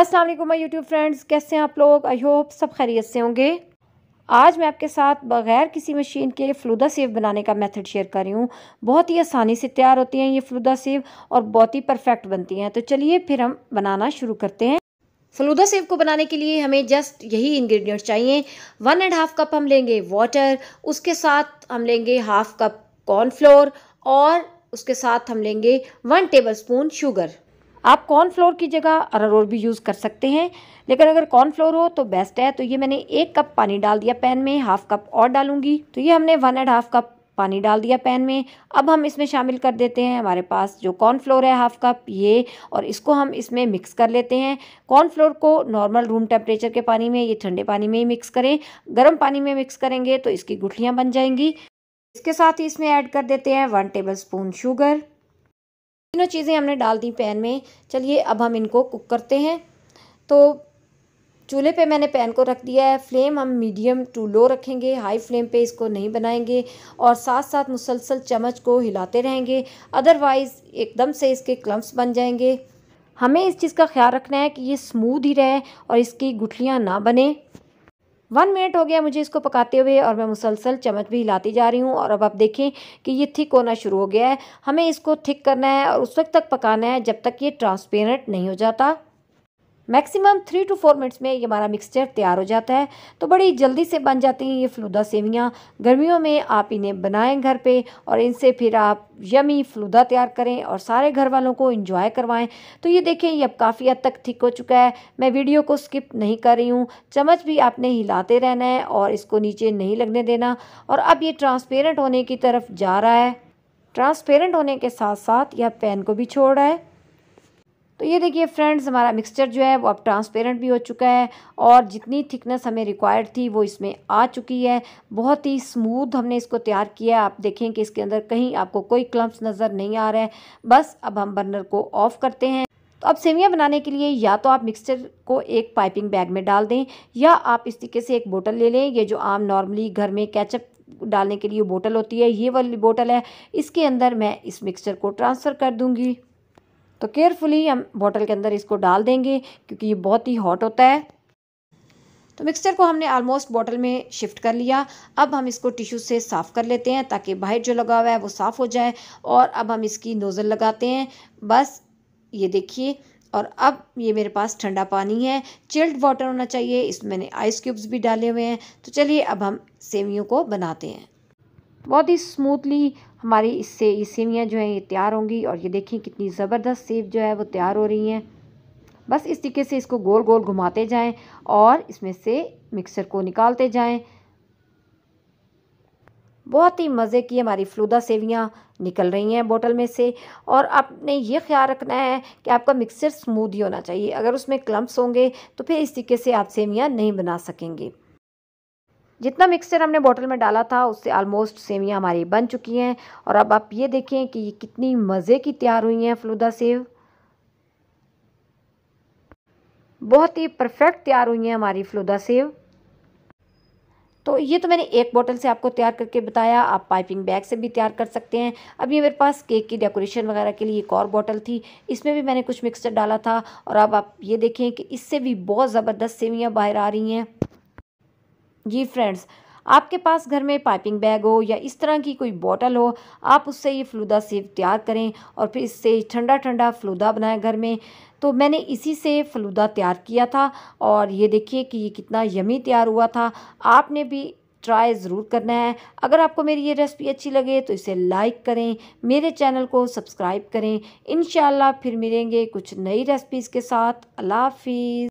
असलम माई YouTube friends कैसे हैं आप लोग आई होप सब खैरियत से होंगे आज मैं आपके साथ बग़ैर किसी मशीन के फ्लूदा सेव बनाने का मेथड शेयर कर रही हूँ बहुत ही आसानी से तैयार होती हैं ये फ्लूदा सेव और बहुत ही परफेक्ट बनती हैं तो चलिए फिर हम बनाना शुरू करते हैं फलूदा सेव को बनाने के लिए हमें जस्ट यही इंग्रेडिएंट्स चाहिए वन एंड हाफ़ कप हम लेंगे वाटर उसके साथ हम लेंगे हाफ़ कप कॉर्नफ्लोर और उसके साथ हम लेंगे वन टेबल स्पून शुगर आप कॉर्न फ्लोर की जगह अरारोट भी यूज़ कर सकते हैं लेकिन अगर कॉर्न फ्लोर हो तो बेस्ट है तो ये मैंने एक कप पानी डाल दिया पैन में हाफ कप और डालूंगी तो ये हमने वन एंड हाफ कप पानी डाल दिया पैन में अब हम इसमें शामिल कर देते हैं हमारे पास जो कॉर्न फ्लोर है हाफ कप ये और इसको हम इसमें मिक्स कर लेते हैं कॉर्न फ्लोर को नॉर्मल रूम टेम्परेचर के पानी में ये ठंडे पानी में ही मिक्स करें गर्म पानी में मिक्स करेंगे तो इसकी गुठलियाँ बन जाएंगी इसके साथ ही इसमें ऐड कर देते हैं वन टेबल स्पून शुगर तीनों चीज़ें हमने डाल दी पैन में चलिए अब हम इनको कुक करते हैं तो चूल्हे पे मैंने पैन को रख दिया है फ्लेम हम मीडियम टू लो रखेंगे हाई फ्लेम पे इसको नहीं बनाएंगे और साथ साथ मुसलसल चम्मच को हिलाते रहेंगे अदरवाइज़ एकदम से इसके क्लम्प्स बन जाएंगे हमें इस चीज़ का ख्याल रखना है कि ये स्मूद ही रहे और इसकी गुठलियाँ ना बने वन मिनट हो गया मुझे इसको पकाते हुए और मैं मुसलसल चम्मच भी हिलाती जा रही हूँ और अब आप देखें कि ये थिक होना शुरू हो गया है हमें इसको थिक करना है और उस वक्त तक पकाना है जब तक ये ट्रांसपेरेंट नहीं हो जाता maximum three two four minutes में ये हमारा मिक्सचर तैयार हो जाता है तो बड़ी जल्दी से बन जाती हैं ये फलूदा सेवियाँ गर्मियों में आप इन्हें बनाएं घर पे और इनसे फिर आप यमी फलूदा तैयार करें और सारे घर वालों को इंजॉय करवाएं तो ये देखें ये अब काफ़ी हद तक ठीक हो चुका है मैं वीडियो को स्किप नहीं कर रही हूँ चम्मच भी आपने हिलाते रहना है और इसको नीचे नहीं लगने देना और अब ये ट्रांसपेरेंट होने की तरफ जा रहा है ट्रांसपेरेंट होने के साथ साथ यह पैन को भी छोड़ रहा है तो ये देखिए फ्रेंड्स हमारा मिक्सचर जो है वो अब ट्रांसपेरेंट भी हो चुका है और जितनी थिकनेस हमें रिक्वायर्ड थी वो इसमें आ चुकी है बहुत ही स्मूथ हमने इसको तैयार किया आप देखें कि इसके अंदर कहीं आपको कोई क्लम्प्स नज़र नहीं आ रहा है बस अब हम बर्नर को ऑफ़ करते हैं तो अब सेवियाँ बनाने के लिए या तो आप मिक्सचर को एक पाइपिंग बैग में डाल दें या आप इस तरीके से एक बोटल ले लें ये जो आम नॉर्मली घर में कैचअप डालने के लिए बोतल होती है ये वाली बोतल है इसके अंदर मैं इस मिक्सचर को ट्रांसफ़र कर दूँगी तो केयरफुली हम बॉटल के अंदर इसको डाल देंगे क्योंकि ये बहुत ही हॉट होता है तो मिक्सचर को हमने ऑलमोस्ट बॉटल में शिफ्ट कर लिया अब हम इसको टिश्यू से साफ़ कर लेते हैं ताकि बाहर जो लगा हुआ है वो साफ़ हो जाए और अब हम इसकी नोज़ल लगाते हैं बस ये देखिए और अब ये मेरे पास ठंडा पानी है चिल्ड वाटर होना चाहिए इसमें मैंने आइस क्यूब्स भी डाले हुए हैं तो चलिए अब हम सेवियों को बनाते हैं बहुत ही स्मूथली हमारी इससे ये सेवियाँ जो हैं ये तैयार होंगी और ये देखें कितनी ज़बरदस्त सेब जो है वो तैयार हो रही हैं बस इस तरीके से इसको गोल गोल घुमाते जाएं और इसमें से मिक्सर को निकालते जाएं बहुत ही मज़े की हमारी फ्लूदा सेवियाँ निकल रही हैं बोतल में से और आपने ये ख्याल रखना है कि आपका मिक्सर स्मूदी होना चाहिए अगर उसमें क्लम्प्स होंगे तो फिर इस तरीके से आप सेवियाँ नहीं बना सकेंगे जितना मिक्सचर हमने बॉटल में डाला था उससे ऑलमोस्ट सेवियाँ हमारी बन चुकी हैं और अब आप ये देखें कि ये कितनी मज़े की तैयार हुई हैं फलूदा सेव बहुत ही परफेक्ट तैयार हुई हैं हमारी फलूदा सेव तो ये तो मैंने एक बोतल से आपको तैयार करके बताया आप पाइपिंग बैग से भी तैयार कर सकते हैं अब ये मेरे पास केक की डेकोरेशन वगैरह के लिए एक और बोतल थी इसमें भी मैंने कुछ मिक्सचर डाला था और अब आप ये देखें कि इससे भी बहुत ज़बरदस्त सेवियाँ बाहर आ रही हैं जी फ्रेंड्स आपके पास घर में पाइपिंग बैग हो या इस तरह की कोई बोतल हो आप उससे ये फलूदा सेब तैयार करें और फिर इससे ठंडा ठंडा फलूदा बनाएं घर में तो मैंने इसी से फलूदा तैयार किया था और ये देखिए कि ये कितना यमी तैयार हुआ था आपने भी ट्राई ज़रूर करना है अगर आपको मेरी ये रेसिपी अच्छी लगे तो इसे लाइक करें मेरे चैनल को सब्सक्राइब करें इन फिर मिलेंगे कुछ नई रेसिपीज़ के साथ अल्लाह हाफिज़